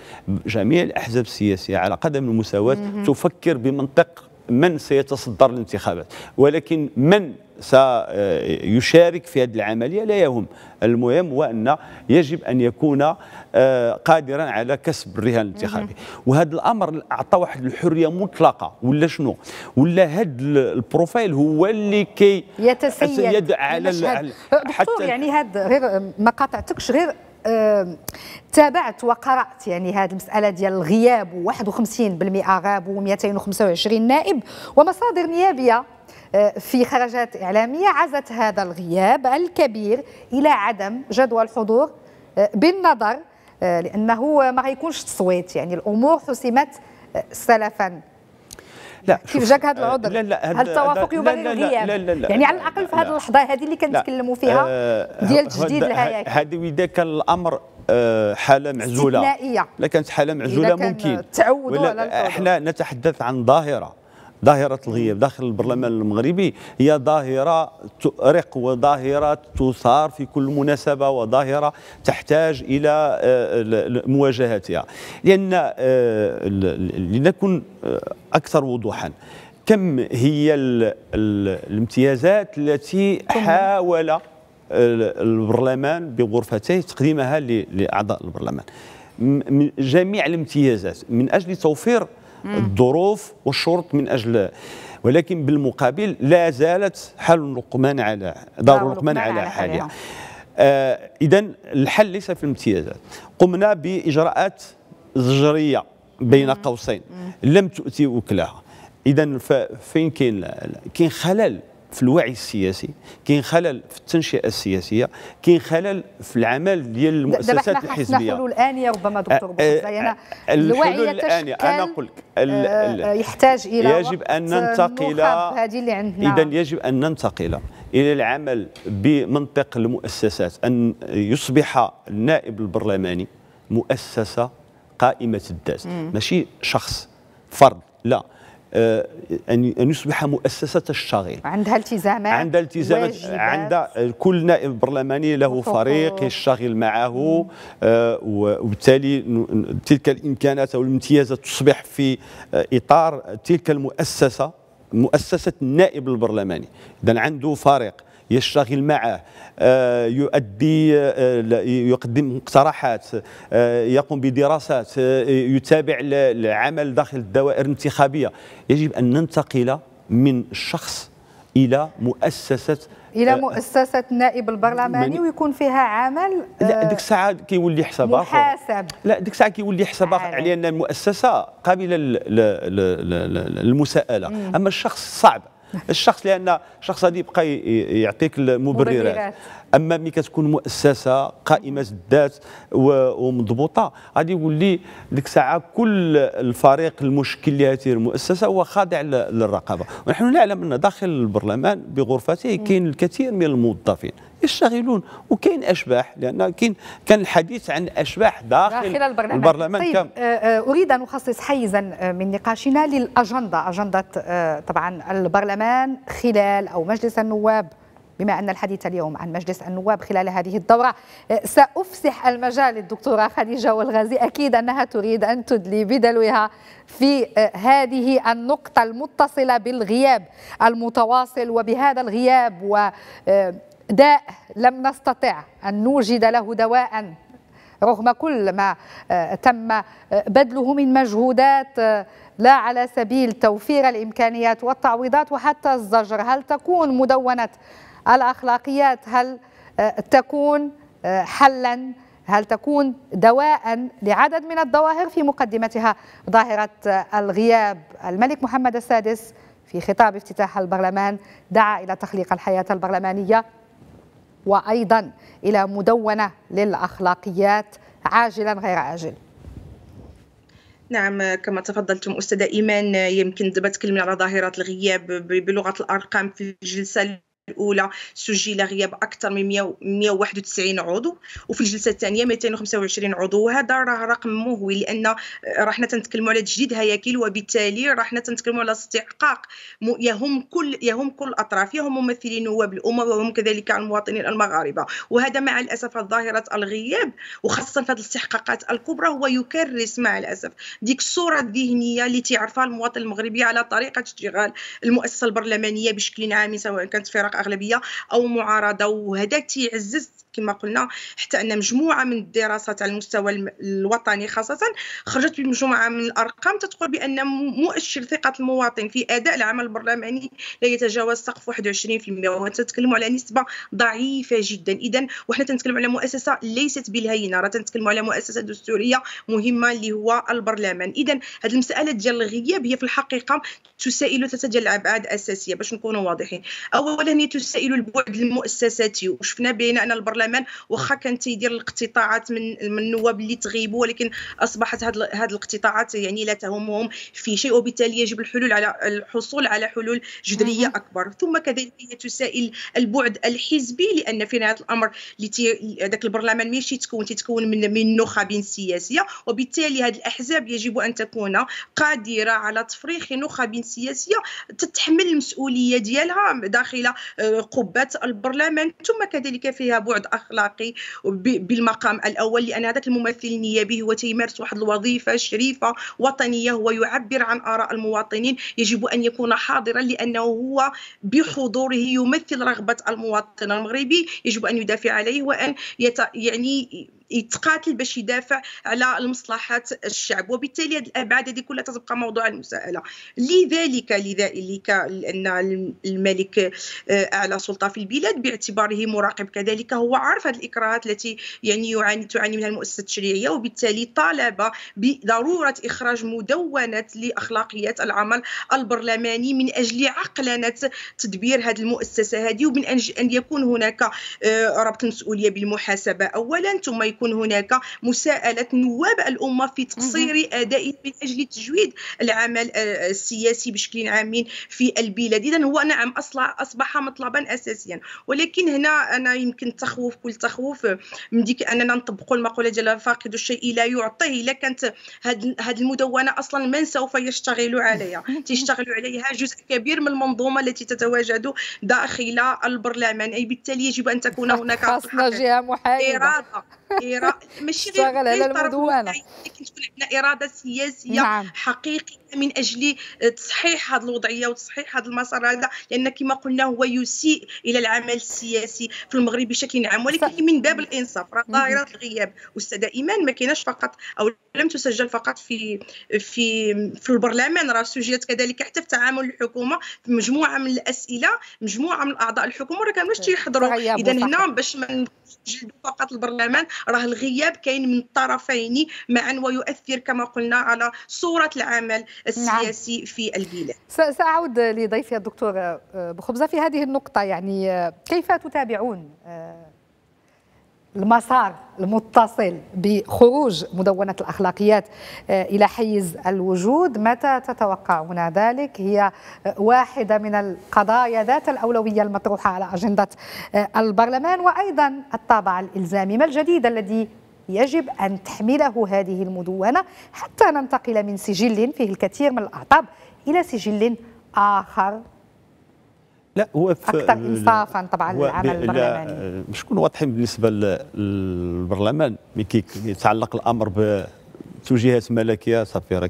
جميع الاحزاب السياسيه على قدم المساواه تفكر بمنطق من سيتصدر الانتخابات ولكن من سيشارك آه، في هذه العملية لا يهم المهم هو أن يجب أن يكون آه، قادرا على كسب الرهان الانتخابي وهذا الأمر أعطى واحد الحرية مطلقة ولا شنو ولا هذا البروفايل هو اللي كي يتسيد على حتى يعني هذا غير ما قاطعتكش غير أه، تابعت وقرات يعني هذه المساله ديال الغياب و 51% غابوا 225 نائب ومصادر نيابيه في خرجات إعلامية عزت هذا الغياب الكبير إلى عدم جدوى الحضور آه، بالنظر آه، لأنه ما غيكونش تصويت يعني الأمور حسمت آه، سلفا لا كيف جاك هذا العذر لا لا هل التوافق يبرر الغياب لا لا لا يعني على الاقل في هذه اللحظه هذه اللي كنتكلموا فيها ديال تجديد الهياكل هذه واذا كان الامر حاله معزوله استثنائيه لا كانت حاله معزوله ممكن تعودوا على احنا نتحدث عن ظاهره ظاهرة الغياب داخل البرلمان المغربي هي ظاهرة تؤرق وظاهرة تثار في كل مناسبة وظاهرة تحتاج إلى آه، مواجهتها لأن آه، لنكن آه، أكثر وضوحا كم هي الامتيازات التي حاول البرلمان بغرفته تقديمها لاعضاء البرلمان جميع الامتيازات من اجل توفير الظروف والشرط من أجل ولكن بالمقابل لا زالت حال لقمان على دار لقمان على, على حالها آه إذا الحل ليس في الامتيازات قمنا بإجراءات زجرية بين قوسين لم تؤتي وكلها إذا فين كاين كاين خلل في الوعي السياسي كاين خلل في التنشئه السياسيه كاين خلل في العمل ديال المؤسسات الحزبيه دابا حلول انيه ربما دكتور أه، بوزينا أه، الوعي الانيه انا نقول لك آه، يحتاج الى يجب ان ننتقل هذه اللي عندنا اذا يجب ان ننتقل الى العمل بمنطق المؤسسات ان يصبح النائب البرلماني مؤسسه قائمه الذات ماشي شخص فرد لا آه، ان يصبح مؤسسه الشغل عندها التزامات عندها التزامات عندها كل نائب برلماني له فريق يشتغل معه آه، وبالتالي تلك الامكانات او الامتيازات تصبح في آه، اطار تلك المؤسسه مؤسسه النائب البرلماني اذا عنده فريق يشتغل معه آه، يؤدي آه، يقدم مقترحات آه، يقوم بدراسات يتابع العمل داخل الدوائر الانتخابيه يجب ان ننتقل من شخص الى مؤسسه الى مؤسسه نائب البرلماني ويكون فيها عمل لا ديك الساعه كيولي حساب محاسب لا ديك الساعه كيولي حساب اخر على ان المؤسسه قابله للمساءله اما الشخص صعب نعم. الشخص لان الشخص هذا يبقى يعطيك المبررات اما ملي كتكون مؤسسه قائمه الذات ومضبوطه غادي لي ديك الساعه كل الفريق المشكل لهذه المؤسسه هو خاضع للرقابه ونحن نعلم ان داخل البرلمان بغرفته كاين الكثير من الموظفين يشتغلون وكاين اشباح لان كاين كان الحديث عن اشباح داخل, داخل البرلمان, البرلمان طيب كم آه، آه، اريد ان اخصص حيزا آه، من نقاشنا للاجنده اجنده طبعا البرلمان خلال او مجلس النواب بما أن الحديث اليوم عن مجلس النواب خلال هذه الدورة سأفسح المجال للدكتورة خديجة والغازي أكيد أنها تريد أن تدلي بدلوها في هذه النقطة المتصلة بالغياب المتواصل وبهذا الغياب و داء لم نستطع أن نوجد له دواء رغم كل ما آه، تم آه، بذله من مجهودات آه، لا على سبيل توفير الإمكانيات والتعويضات وحتى الزجر هل تكون مدونة الأخلاقيات هل تكون حلا هل تكون دواء لعدد من الظواهر في مقدمتها ظاهرة الغياب الملك محمد السادس في خطاب افتتاح البرلمان دعا إلى تخليق الحياة البرلمانية وأيضا إلى مدونة للأخلاقيات عاجلا غير عاجل نعم كما تفضلتم أستاذة إيمان يمكن دبت تكلمنا على ظاهرة الغياب بلغة الأرقام في الجلسة الاولى سجل غياب اكثر من 191 عضو وفي الجلسه الثانيه 225 عضو وهذا راه رقم مهوي لان راه حنا تنتكلموا على تجديد هياكل وبالتالي راه حنا تنتكلموا على استحقاق يهم كل يهم كل الاطراف يهم ممثلي نواب الامه وهم كذلك المواطنين المغاربه وهذا مع الاسف ظاهره الغياب وخاصه في هذه الاستحقاقات الكبرى هو يكرس مع الاسف ديك الصوره الذهنيه اللي تعرفها المواطن المغربي على طريقه اشتغال المؤسسه البرلمانيه بشكل عام سواء كانت فرق اغلبيه او معارضه وهذا تيعزز كما قلنا حتى ان مجموعه من الدراسات على المستوى الوطني خاصه خرجت بمجموعه من الارقام تقول بان مؤشر ثقه المواطن في اداء العمل البرلماني لا يتجاوز سقف 21% وتنتكلموا على نسبه ضعيفه جدا اذا وحنا تنتكلموا على مؤسسه ليست بالهينه راه تنتكلموا على مؤسسه دستوريه مهمه اللي هو البرلمان اذا هذه المساله ديال الغياب هي في الحقيقه تسائل ثلاثه ديال الابعاد اساسيه باش نكونوا واضحين اولا هي تسائل البعد المؤسساتي وشفنا بان البرلمان تماما واخا نعم. كان تيدير الاقتطاعات من من النواب اللي تغيبوا ولكن اصبحت هذه الاقتطاعات يعني لا تهمهم في شيء وبالتالي يجب الحلول على الحصول على حلول جذريه نعم. اكبر ثم كذلك هي تسائل البعد الحزبي لان في نهايه الامر هذاك البرلمان ماشي تكون تتكون من من نخب سياسيه وبالتالي هذه الاحزاب يجب ان تكون قادره على تفريخ نخب سياسيه تتحمل المسؤوليه ديالها داخل آه، قبه البرلمان ثم كذلك فيها بعد الاخلاقي بالمقام الاول لان هذاك الممثل النيابي هو تيمارس واحد الوظيفه شريفه وطنيه هو يعبر عن اراء المواطنين يجب ان يكون حاضرا لانه هو بحضوره يمثل رغبه المواطن المغربي يجب ان يدافع عليه وان يت... يعني يتقاتل باش يدافع على المصلحات الشعب وبالتالي هذه الابعاد هذه كلها تبقى موضوع المساءله لذلك لذلك لان الملك آه، اعلى سلطه في البلاد باعتباره مراقب كذلك هو عارف هذه الاكراهات التي يعني يعاني تعاني منها المؤسسه التشريعيه وبالتالي طالب بضروره اخراج مدونه لاخلاقيات العمل البرلماني من اجل عقلنه تدبير هذه المؤسسه هذه ومن اجل ان يكون هناك آه، ربط المسؤوليه بالمحاسبه اولا ثم يكون هناك مساءلة نواب الأمة في تقصير أدائهم من أجل تجويد العمل آه، آه، السياسي بشكل عام في البلاد إذا هو نعم أصبح مطلبا أساسيا ولكن هنا أنا يمكن التخوف كل تخوف من ديك أننا نطبقوا المقولة ديال فاقد الشيء لا يعطيه إلا كانت هذه المدونة أصلا من سوف يشتغل عليها تشتغل عليها جزء كبير من المنظومة التي تتواجد داخل البرلمان أي بالتالي يجب أن تكون هناك إرادة ماشي غير على المدونه لكن تكون عندنا اراده سياسيه نعم. حقيقيه من اجل تصحيح هذه الوضعيه وتصحيح هذا المسار هذا لان كما قلنا هو يسيء الى العمل السياسي في المغرب بشكل عام ولكن ف... من باب الانصاف راه ظاهره الغياب استاذه ايمان ما كايناش فقط او لم تسجل فقط في في في البرلمان راه سجلت كذلك حتى في تعامل الحكومه في مجموعه من الاسئله مجموعه من اعضاء الحكومه راه كانوا تيحضروا اذا هنا باش ما نسجلوا فقط البرلمان راه الغياب كاين من الطرفين معا ويؤثر كما قلنا على صوره العمل السياسي نعم. في البلاد ساعود لضيفي الدكتور آه، بخبزه في هذه النقطه يعني آه، كيف تتابعون آه، المسار المتصل بخروج مدونة الأخلاقيات آه، إلى حيز الوجود متى تتوقعون ذلك هي واحدة من القضايا ذات الأولوية المطروحة على أجندة آه، البرلمان وأيضا الطابع الإلزامي ما الجديد الذي يجب أن تحمله هذه المدونة حتى ننتقل من سجل فيه الكثير من الأعطاب إلى سجل آخر لا هو اكثر انصافا طبعا للعمل البرلماني باش كون واضحين بالنسبه للبرلمان كي يتعلق الامر ب توجيهات ملكيه صافي راه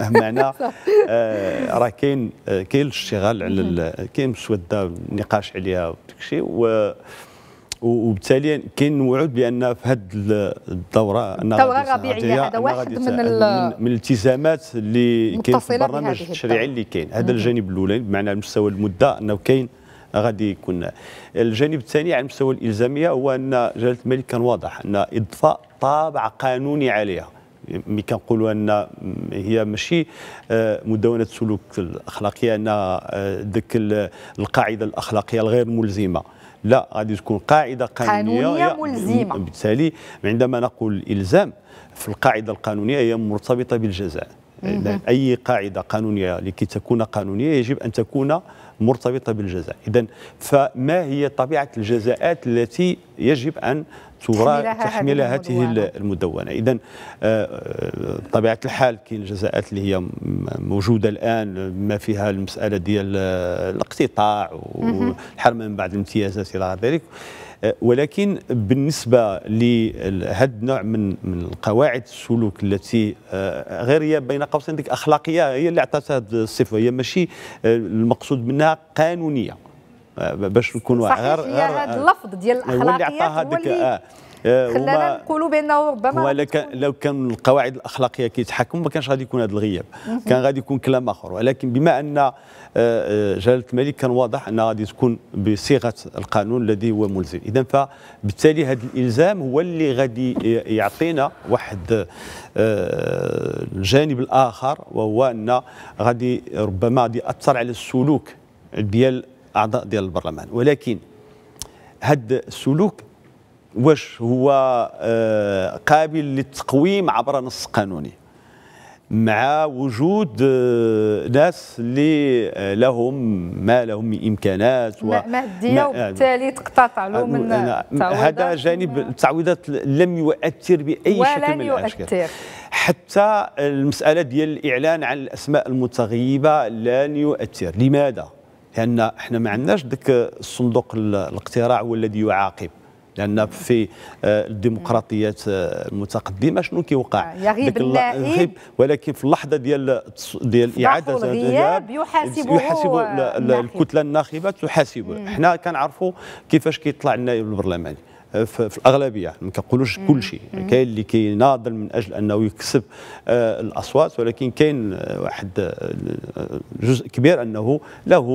معنا آه راه كاين كاين الاشتغال على كاين شويه النقاش عليها وداك الشيء وبالتالي كاين وعود بان في هذه الدوره الدوره الربيعيه هذا واحد من من الالتزامات اللي كاين في البرنامج التشريعي اللي كاين هذا الجانب الاولاني بمعنى المستوى المده انه كاين غادي يكون الجانب الثاني على المستوى الالزاميه هو ان جلاله الملك كان واضح ان اضفاء طابع قانوني عليها مي كنقولوا ان هي ماشي آه، مدونه السلوك الاخلاقيه ان ذيك آه، القاعده الاخلاقيه الغير ملزمه لا غادي تكون قاعده قانونيه, قانونية ملزمه بالتالي عندما نقول الزام في القاعده القانونيه هي مرتبطه بالجزاء أي قاعدة قانونية لكي تكون قانونية يجب أن تكون مرتبطة بالجزاء إذا فما هي طبيعة الجزاءات التي يجب أن تحملها, هذه المدونة إذا آه، بطبيعة الحال كاين الجزاءات اللي هي موجودة الآن ما فيها المسألة ديال الاقتطاع والحرمان من بعض الامتيازات إلى غير ذلك ولكن بالنسبه لهذا النوع من من القواعد السلوك التي آه، غير هي بين قوسين ديك اخلاقيه هي اللي عطاتها هذه الصفه هي ماشي آه، المقصود منها قانونيه آه، باش نكون صحيح غير هي هذا اللفظ ديال الاخلاقيات هو اللي خلانا نقولوا بانه ربما ولكن لو كان القواعد الاخلاقيه كيتحكم ما كانش غادي يكون هذا الغياب كان غادي يكون كلام اخر ولكن بما ان آه، آه، جلاله الملك كان واضح انها غادي تكون بصيغه القانون الذي هو ملزم اذا فبالتالي هذا الالزام هو اللي غادي يعطينا واحد آه، الجانب الاخر وهو ان غادي ربما غادي ياثر على السلوك ديال اعضاء ديال البرلمان ولكن هذا السلوك واش هو قابل للتقويم عبر نص قانوني مع وجود آه، ناس اللي آه، لهم ما لهم من امكانات و ماديه وبالتالي تقطع له من هذا جانب التعويضات لم يؤثر باي شكل من الاشكال يؤثر. حتى المساله ديال الاعلان عن الاسماء المتغيبه لن يؤثر لماذا لان احنا ما عندناش ذاك الصندوق الاقتراع هو الذي يعاقب لان في آه، الديمقراطيات آه، المتقدمه شنو كيوقع آه، يغيب اللاعب ولكن في اللحظه ديال ديال اعاده الغياب يحاسبه يحاسب الكتله الناخبه تحاسبه حنا كنعرفوا كيفاش كيطلع النائب البرلماني آه، في الاغلبيه ما كنقولوش كل شيء كاين اللي كيناضل من اجل انه يكسب آه، الاصوات ولكن كاين آه، واحد جزء كبير انه له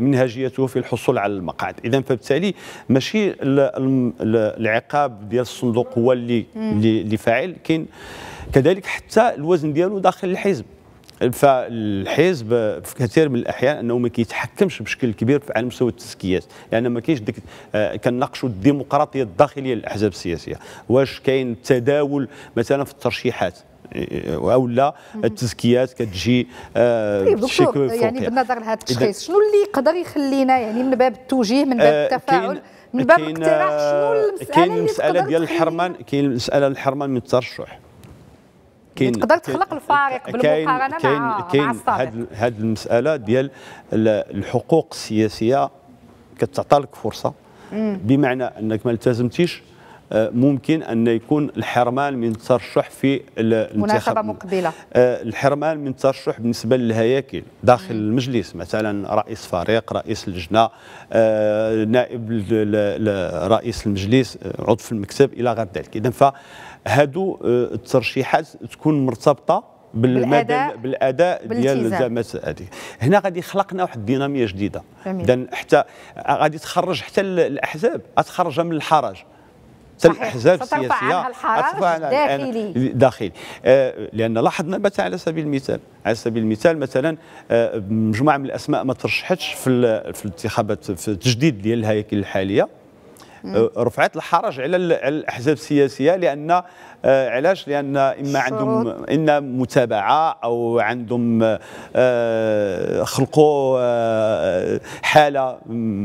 منهجيته في الحصول على المقعد اذا فبالتالي ماشي العقاب ديال الصندوق هو اللي اللي فاعل كاين كذلك حتى الوزن ديالو داخل الحزب فالحزب في كثير من الاحيان انه ما كيتحكمش بشكل كبير على مستوى التزكيات لان يعني ما كاينش ديك آه، كنناقشوا الديمقراطيه الداخليه للاحزاب السياسيه واش كاين تداول مثلا في الترشيحات آه، او لا التزكيات كتجي آه طيب يعني بالنظر لهذا التشخيص شنو اللي يقدر يخلينا يعني من باب التوجيه من باب آه، التفاعل من باب الاقتراح شنو المساله كاين المساله ديال الحرمان كاين المساله الحرمان من الترشح كاين تقدر تخلق الفارق بالمقارنه كاين مع كاين هاد المساله ديال الحقوق السياسيه كتعطى لك فرصه بمعنى انك ما التزمتيش آه، ممكن أن يكون الحرمان من الترشح في مناسبة مقبلة آه، الحرمان من الترشح بالنسبة للهياكل داخل المجلس مثلا رئيس فريق رئيس اللجنة آه، نائب رئيس المجلس عضو في المكتب إلى غير ذلك إذا فهادو الترشيحات تكون مرتبطة بالاداء بالاداء ديال الجامعه هذه هنا غادي خلقنا واحد الديناميه جديده اذا حتى غادي تخرج حتى الاحزاب تخرج من الحرج الاحزاب السياسيه ترفع اصبح داخلي داخلي آه لان لاحظنا مثلا على سبيل المثال على سبيل المثال مثلا آه، مجموعه من الاسماء ما ترشحتش في في الانتخابات في التجديد ديال الهياكل الحاليه آه، رفعت الحرج على الاحزاب السياسيه لان آه، علاش لان اما عندهم اما متابعه او عندهم آه، خلقوا آه، حاله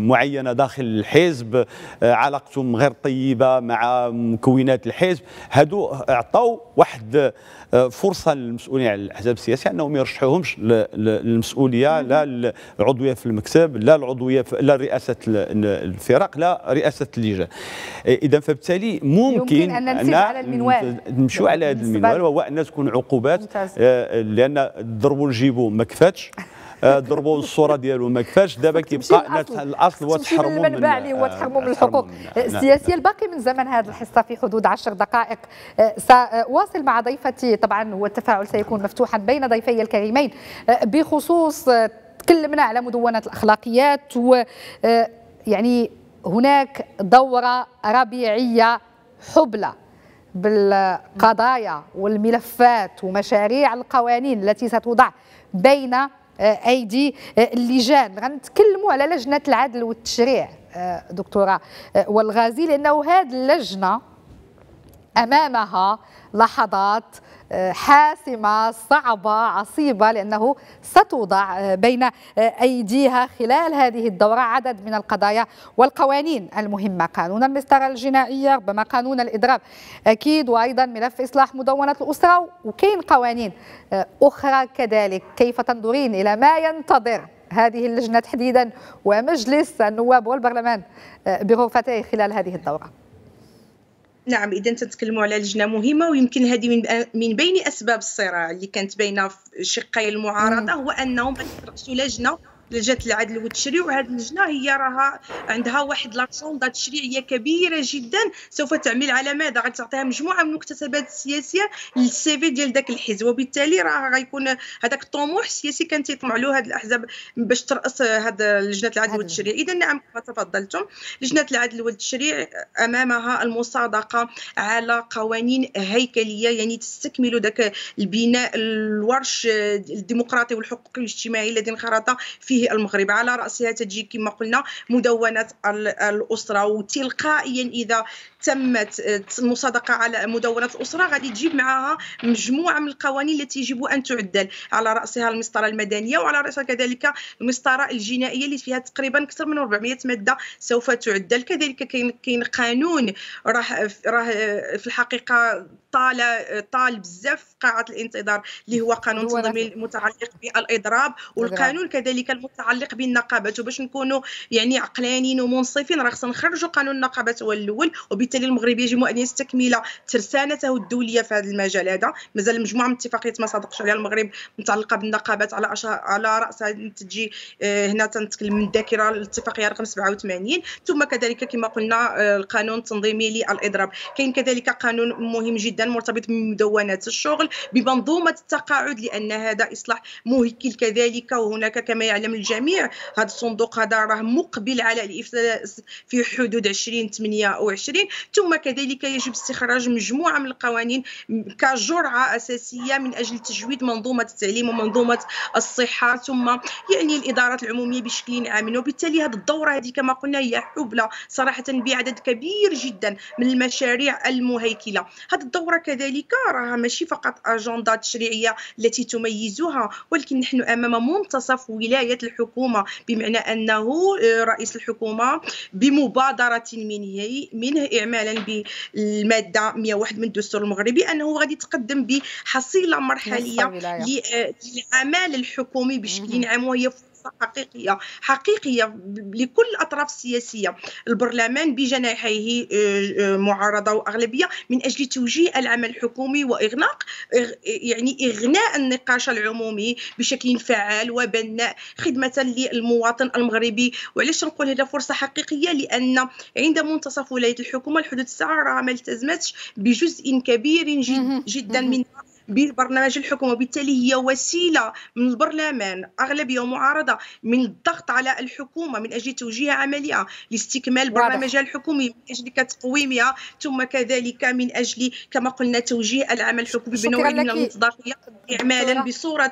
معينه داخل الحزب علاقتهم غير طيبه مع مكونات الحزب هادو اعطوا واحد فرصه للمسؤولين على الاحزاب السياسيه انهم يرشحوهمش للمسؤوليه لا العضويه في المكتب لا العضويه في لا رئاسه الفرق لا رئاسه اللجان اذا فبالتالي ممكن, ممكن ان ننسب على المنوال نمشوا على هذا المنوال وهو ان تكون عقوبات آه، لان ضربوا الجيبو ما كفاتش آه، ضربوا الصوره ديالو ما كفاش دابا كيبقى الاصل وتحرموا من هو تحرموا من آه، الحقوق نعم. السياسيه الباقي من زمن هذه الحصه في حدود 10 دقائق ساواصل مع ضيفتي طبعا والتفاعل سيكون مفتوحا بين ضيفي الكريمين بخصوص تكلمنا على مدونه الاخلاقيات و يعني هناك دوره ربيعيه حبلى بالقضايا والملفات ومشاريع القوانين التي ستوضع بين آه، ايدي آه، اللجان غنتكلموا على لجنه العدل والتشريع آه، دكتوره والغازي لانه هذه اللجنه امامها لحظات حاسمة صعبة عصيبة لأنه ستوضع بين أيديها خلال هذه الدورة عدد من القضايا والقوانين المهمة قانون المسطرة الجنائية ربما قانون الإضراب أكيد وأيضا ملف إصلاح مدونة الأسرة وكاين قوانين أخرى كذلك كيف تنظرين إلى ما ينتظر هذه اللجنة تحديدا ومجلس النواب والبرلمان بغرفتيه خلال هذه الدورة نعم اذا تتكلموا على لجنه مهمه ويمكن هذه من من بين اسباب الصراع اللي كانت بين شقي المعارضه هو انهم ما لجنه لجنه العدل والتشريع وهذه اللجنه هي راها عندها واحد لاكسون تشريعيه كبيره جدا سوف تعمل على ماذا غتعطيها مجموعه من المكتسبات السياسيه للسي في ديال ذاك الحزب وبالتالي راه غيكون هذاك الطموح السياسي كان تيطمع له هذه الاحزاب باش تراس هذا لجنه العدل والتشريع اذا نعم كما تفضلتم لجنه العدل والتشريع امامها المصادقه على قوانين هيكليه يعني تستكمل ذاك البناء الورش الديمقراطي والحقوقي والاجتماعي الذي انخرط في فيه المغرب على رأسها تجي كما قلنا مدونة الأسرة وتلقائيا إذا تمت المصادقة على مدونة الأسرة غادي تجيب معها مجموعة من القوانين التي يجب أن تعدل على رأسها المسطرة المدنية وعلى رأسها كذلك المسطرة الجنائية اللي فيها تقريبا أكثر من 400 مادة سوف تعدل كذلك كاين كاين قانون راه راه في الحقيقة طال طال بزاف قاعة الانتظار اللي هو قانون تنظيمي المتعلق بالإضراب والقانون كذلك المتعلق بالنقابات وباش نكونوا يعني عقلانيين ومنصفين راه خصنا نخرجوا قانون النقابات هو الاول وبالتالي المغرب يجب ان يستكمل ترسانته الدوليه في هذا المجال هذا مازال مجموعه من الاتفاقيات ما صادقش عليها المغرب متعلقه بالنقابات على على راسها تجي آه، هنا تنتكلم من الذاكره الاتفاقيه رقم 87 ثم كذلك كما قلنا آه، القانون التنظيمي للاضراب كاين كذلك قانون مهم جدا مرتبط بمدونات الشغل بمنظومه التقاعد لان هذا اصلاح مهكل كذلك وهناك كما يعلم قدام الجميع هذا الصندوق هذا راه مقبل على الافلاس في حدود 20 28 ثم كذلك يجب استخراج مجموعه من القوانين كجرعه اساسيه من اجل تجويد منظومه التعليم ومنظومه الصحه ثم يعني الادارات العموميه بشكل عام وبالتالي هذه الدوره هذه كما قلنا هي حبلى صراحه بعدد كبير جدا من المشاريع المهيكله هذه الدوره كذلك راها ماشي فقط اجنده تشريعيه التي تميزها ولكن نحن امام منتصف ولايه الحكومه بمعنى انه آه، رئيس الحكومه بمبادره منه منه اعمالا بالماده 101 من الدستور المغربي انه غادي يتقدم بحصيله مرحليه آه، للعمل الحكومي بشكل عام وهي منصة حقيقية حقيقية لكل الأطراف السياسية البرلمان بجناحيه آه، آه، معارضة وأغلبية من أجل توجيه العمل الحكومي وإغلاق يعني إغناء النقاش العمومي بشكل فعال وبناء خدمة للمواطن المغربي وعلاش نقول هذا فرصة حقيقية لأن عند منتصف ولاية الحكومة الحدود الساعة راه ما التزمتش بجزء كبير جد جدا من ببرنامج الحكومه وبالتالي هي وسيله من البرلمان اغلبيه ومعارضه من الضغط على الحكومه من اجل توجيه عملية لاستكمال برنامجها الحكومي من اجل تقويمها ثم كذلك من اجل كما قلنا توجيه العمل الحكومي بنوع من المصداقيه اعمالا بصوره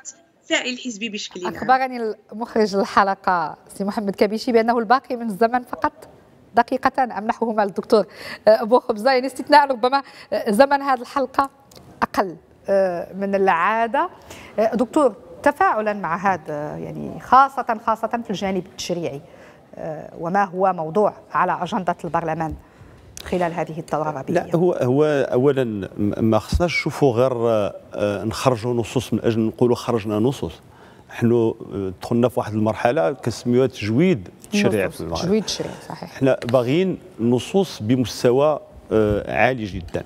فاعل حزبي بشكل عام أخبرني المخرج الحلقة سي محمد كبيشي بأنه الباقي من الزمن فقط دقيقتان أمنحهما للدكتور أبو خبزة يعني استثناء ربما آه، زمن هذه الحلقة أقل آه، من العاده آه، دكتور تفاعلا مع هذا يعني خاصه خاصه في الجانب التشريعي آه، وما هو موضوع على اجنده البرلمان خلال هذه الثوره الربيعيه لا هو هو اولا ما خصناش نشوفوا غير نخرجوا نصوص من اجل نقولوا خرجنا نصوص احنا دخلنا في واحد المرحله كنسميوها تجويد التشريع في المغرب تجويد التشريع صحيح احنا باغيين نصوص بمستوى عالي جدا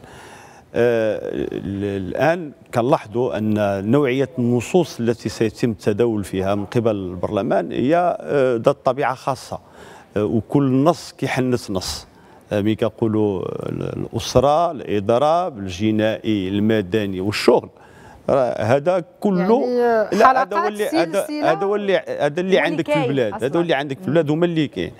آه، الآن كنلاحظوا أن نوعية النصوص التي سيتم التداول فيها من قبل البرلمان هي آه، ذات طبيعة خاصة آه، وكل نص كيحنس نص ملي كنقولوا الاسره الاضراب الجنائي المدني والشغل هذا كله يعني لا هذا هو اللي هذا هو اللي هذا اللي عندك في البلاد هذا اللي عندك في البلاد هما اللي كاين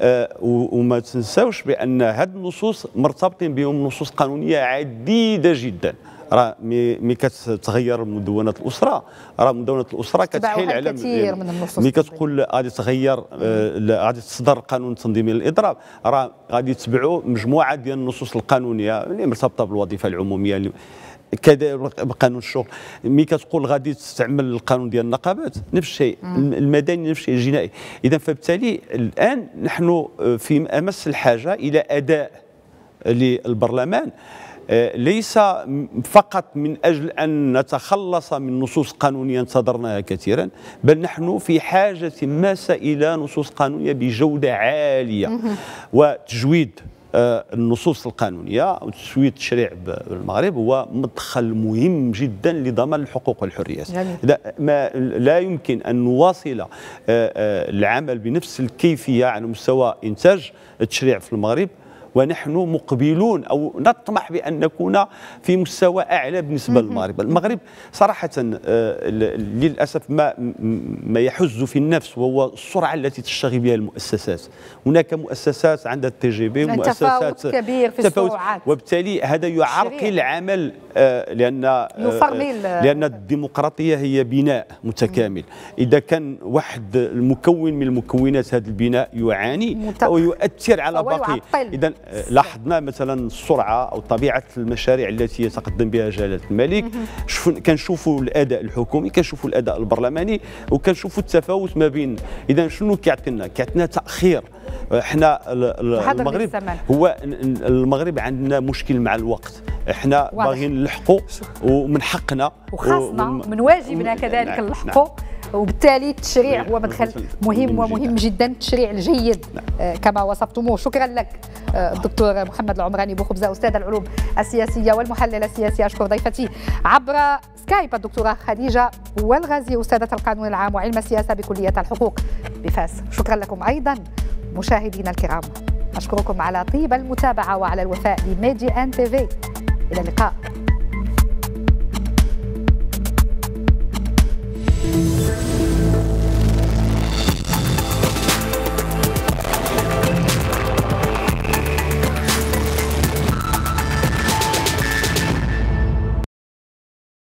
آه، وما تنساوش بان هاد النصوص مرتبطين بهم نصوص قانونيه عديده جدا راه مي كتغير مدونه الاسره راه مدونه الاسره كتحيل على كثير من النصوص مي كتقول غادي تغير آه، غادي تصدر قانون تنظيمي للاضراب راه غادي تبعوا مجموعه ديال النصوص القانونيه اللي مرتبطه بالوظيفه العموميه كذا بقانون الشغل مي كتقول غادي تستعمل القانون ديال النقابات نفس الشيء المدني نفس الشيء الجنائي اذا فبالتالي الان نحن في امس الحاجه الى اداء للبرلمان آه، ليس فقط من اجل ان نتخلص من نصوص قانونيه انتظرناها كثيرا بل نحن في حاجه ماسه الى نصوص قانونيه بجوده عاليه وتجويد آه، النصوص القانونيه وتسويد التشريع بالمغرب هو مدخل مهم جدا لضمان الحقوق والحريات يعني. ما لا يمكن ان نواصل آه، آه، العمل بنفس الكيفيه على مستوى انتاج التشريع في المغرب ونحن مقبلون أو نطمح بأن نكون في مستوى أعلى بالنسبة للمغرب المغرب صراحة آه، للأسف ما, ما يحز في النفس وهو السرعة التي تشتغل بها المؤسسات هناك مؤسسات عندها التي جي بي مؤسسات تفاوت كبير في السرعات وبالتالي هذا يعرقل العمل آه، لأن آه، لأن الديمقراطية هي بناء متكامل إذا كان واحد المكون من مكونات هذا البناء يعاني أو يؤثر على باقي إذا لاحظنا مثلا السرعه او طبيعه المشاريع التي يتقدم بها جلاله الملك كنشوفوا الاداء الحكومي كنشوفوا الاداء البرلماني وكنشوفوا التفاوت ما بين اذا شنو كيعطينا كيعطينا تاخير احنا المغرب هو المغرب عندنا مشكل مع الوقت احنا باغيين نلحقوا ومن حقنا وخاصنا من واجبنا كذلك نعم، نعم. نلحقوا وبالتالي التشريع هو مدخل مهم ومهم جدا التشريع الجيد نعم. آه، كما وصفتموه شكرا لك آه، الدكتور محمد العمراني بوخبزه استاذ العلوم السياسيه والمحلل السياسي اشكر ضيفتي عبر سكايب الدكتوره خديجه والغازي استاذه القانون العام وعلم السياسه بكليه الحقوق بفاس شكرا لكم ايضا مشاهدينا الكرام أشكركم على طيب المتابعة وعلى الوفاء لميدي أن تي في إلى اللقاء Thank you.